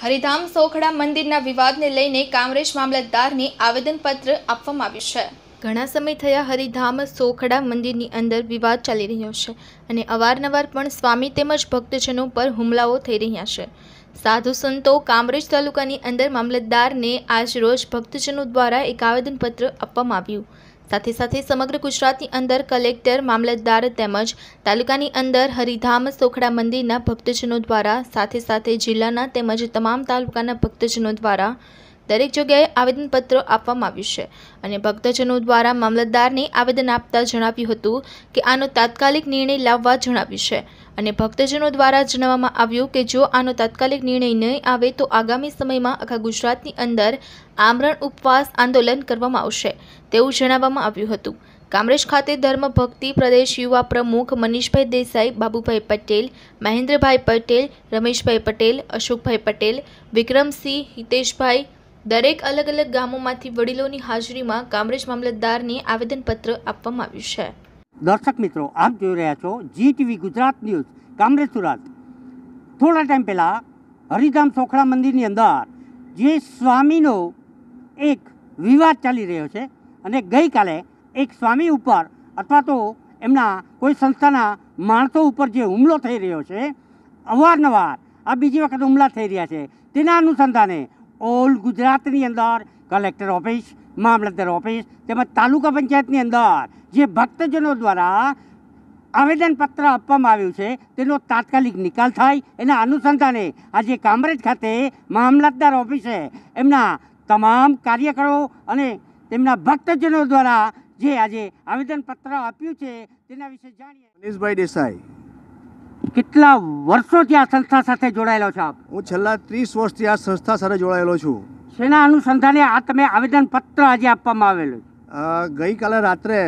હરિધામ સોખડા મંદિરના વિવાદને લઈને કામરેજ મામલતદારની આવેદનપત્ર આપવામાં આવ્યું છે ઘણા સમય થયા હરિધામ સોખડા મંદિરની અંદર વિવાદ ચાલી રહ્યો છે અને અવારનવાર પણ સ્વામી તેમજ ભક્તજનો પર હુમલાઓ થઈ રહ્યા છે સાધુ સંતો કામરેજ તાલુકાની અંદર મામલતદારને આજ રોજ ભક્તજનો દ્વારા એક આવેદનપત્ર આપવામાં આવ્યું સાથે સાથે સમગ્ર ગુજરાતની અંદર કલેક્ટર મામલતદાર તેમજ તાલુકાની અંદર હરિધામ સોખડા મંદિરના ભક્તજનો દ્વારા સાથે સાથે જિલ્લાના તેમજ તમામ તાલુકાના ભક્તજનો દ્વારા દરેક જગ્યાએ આવેદનપત્ર આપવામાં આવ્યું છે અને ભક્તજનો દ્વારા મામલતદારને આવેદન આપતા જણાવ્યું હતું કે આનો તાત્કાલિક નિર્ણય લાવવા જણાવ્યું છે અને ભક્તજનો દ્વારા જણાવવામાં આવ્યું કે જો આનો તાત્કાલિક નિર્ણય નહીં આવે તો આગામી સમયમાં આખા ગુજરાતની અંદર આમરણ ઉપવાસ આંદોલન કરવામાં આવશે તેવું જણાવવામાં આવ્યું હતું કામરેજ ખાતે ધર્મ ભક્તિ પ્રદેશ યુવા પ્રમુખ મનીષભાઈ દેસાઈ બાબુભાઈ પટેલ મહેન્દ્રભાઈ પટેલ રમેશભાઈ પટેલ અશોકભાઈ પટેલ વિક્રમસિંહ હિતેશભાઈ દરેક અલગ અલગ ગામોમાંથી વડીલોની હાજરીમાં કામરેજ મામલતદારને આવેદનપત્ર આપવામાં આવ્યું છે દર્શક મિત્રો આપ જોઈ રહ્યા છો G TV Gujarat news Kamrej Surat થોડા ટાઈમ પહેલાં હરિધામ સોખડા મંદિરની અંદર જે સ્વામીનો એક વિવાદ ચાલી રહ્યો છે અને ગઈકાલે એક સ્વામી ઉપર અથવા તો એમના કોઈ સંસ્થાના માણસો ઉપર જે હુમલો થઈ રહ્યો છે અવારનવાર આ બીજી વખત હુમલા થઈ રહ્યા છે તેના અનુસંધાને ઓલ ગુજરાતની અંદર કલેક્ટર ઓફિસ મામલતદાર ઓફિસ તેમજ તાલુકા પંચાયતની અંદર જે ભક્તજનો દ્વારા આવેદનપત્ર આપવામાં આવ્યું છે તેનો તાત્કાલિક નિકાલ થાય એના અનુસંધાને આજે કામરેજ ખાતે મામલતદાર ઓફિસે એમના તમામ કાર્યકરો અને તેમના ભક્તજનો દ્વારા જે આજે આવેદનપત્ર આપ્યું છે તેના વિશે જાણીએ મનીષભાઈ દેસાઈ કેટલા વર્ષોથી આ સંસ્થા સાથે જોડાયેલો છો આપ હું છેલ્લા ત્રીસ વર્ષથી આ સંસ્થા સાથે જોડાયેલો છું શેના અનુસંધાને આ તમે આવેદનપત્ર આજે આપવામાં આવેલું ગઈકાલે રાત્રે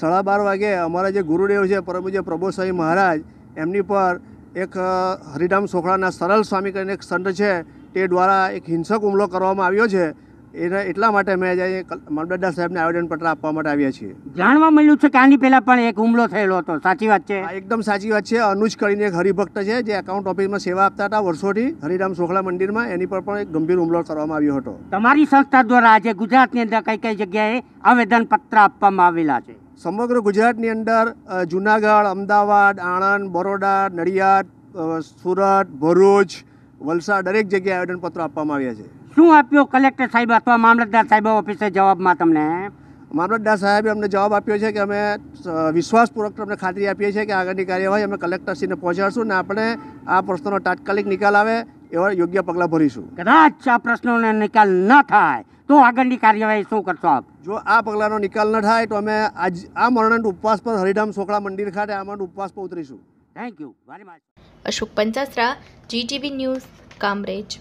સાડા બાર વાગે અમારા જે ગુરુદેવ છે પરમપૂજ્ય સ્વામી મહારાજ એમની પર એક હરિરામ સોખડાના સરળ સ્વામી કરીને એક સંત છે તે દ્વારા એક હિંસક હુમલો કરવામાં આવ્યો છે એના એટલા માટે અમે આજે મામલતદાર સાહેબને આવેદનપત્ર આપવા માટે આવ્યા છીએ જાણવા મળ્યું છે કે આની પહેલાં પણ એક હુમલો થયેલો હતો સાચી વાત છે એકદમ સાચી વાત છે અનુજ કરીને એક હરિભક્ત છે જે એકાઉન્ટ ઓફિસમાં સેવા આપતા હતા વર્ષોથી હરિરામ સોખલા મંદિરમાં એની પર પણ એક ગંભીર હુમલો કરવામાં આવ્યો હતો તમારી સંસ્થા દ્વારા આજે ગુજરાતની અંદર કઈ કઈ જગ્યાએ આવેદનપત્ર આપવામાં આવેલા છે સમગ્ર ગુજરાતની અંદર જુનાગઢ અમદાવાદ આણંદ બરોડા નડિયાદ સુરત ભરૂચ વલસાડ દરેક જગ્યાએ આવેદનપત્રો આપવામાં આવ્યા છે શું આપ્યો કલેક્ટર સાહેબ અથવા મામલતદાર સાહેબ ઓફિસે જવાબમાં તમને મામલતદાર સાહેબે અમને જવાબ આપ્યો છે કે અમે વિશ્વાસપૂર્વક અમને ખાતરી આપીએ છીએ કે આગળની કાર્યવાહી અમે કલેક્ટરશ્રીને પહોંચાડશું ને આપણે આ પ્રશ્નોનો તાત્કાલિક નિકાલ આવે એવા યોગ્ય પગલાં ભરીશું કદાચ આ પ્રશ્નોનો નિકાલ ન થાય તો આગળની કાર્યવાહી શું કરશો આપ જો આ પગલાંનો નિકાલ ન થાય તો અમે આજ આ મરણંદ ઉપવાસ પર હરિધામ સોકળા મંદિર ખાતે આ ઉપવાસ પર ઉતરીશું thank you very much Ashok Panchasara GTV news Kamrej